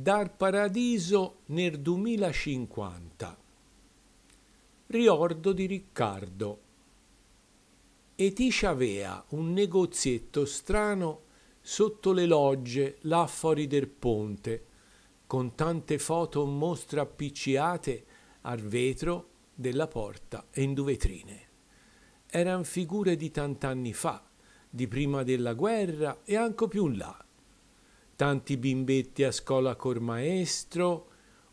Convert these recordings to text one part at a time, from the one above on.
Dal paradiso nel 2050. Riordo di Riccardo. E Eticia avea un negozietto strano sotto le logge là fuori del ponte, con tante foto mostra appicciate al vetro della porta e in due vetrine. Eran figure di tant'anni fa, di prima della guerra e anche più in là tanti bimbetti a scuola col maestro,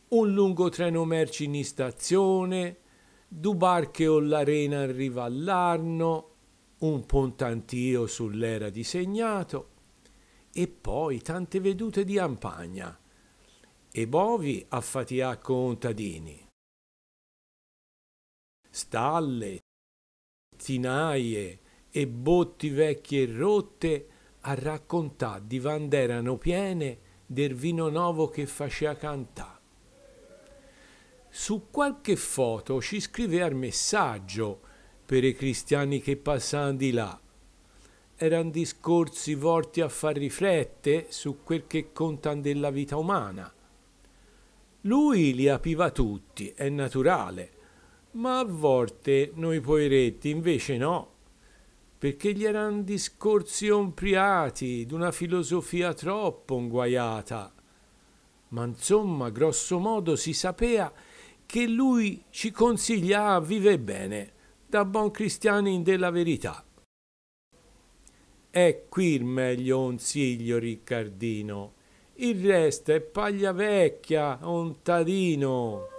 un lungo treno merci in stazione, du barche o l'arena in riva all'Arno, un pontantio sull'era disegnato, e poi tante vedute di campagna, e bovi a fatia contadini. Stalle, tinaie e botti vecchie e rotte, a raccontà di quando erano piene del vino nuovo che faceva cantà. Su qualche foto ci scriveva il messaggio per i cristiani che passavano di là. Erano discorsi volti a far riflette su quel che contano della vita umana. Lui li apiva tutti, è naturale, ma a volte noi poveretti invece no perché gli erano discorsi ompriati d'una filosofia troppo inguaiata. Ma insomma, grosso modo si sapea che lui ci consigliava vivere bene, da buon cristiani della verità. È qui il meglio consiglio, Riccardino. Il resto è paglia vecchia, ontadino.